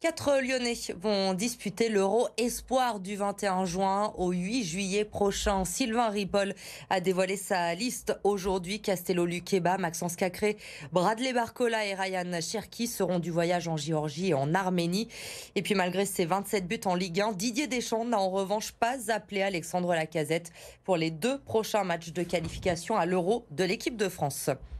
Quatre Lyonnais vont disputer l'Euro Espoir du 21 juin au 8 juillet prochain. Sylvain Ripoll a dévoilé sa liste aujourd'hui. Castello Luqueba, Maxence Cacré, Bradley Barcola et Ryan Cherki seront du voyage en Géorgie et en Arménie. Et puis malgré ses 27 buts en Ligue 1, Didier Deschamps n'a en revanche pas appelé Alexandre Lacazette pour les deux prochains matchs de qualification à l'Euro de l'équipe de France.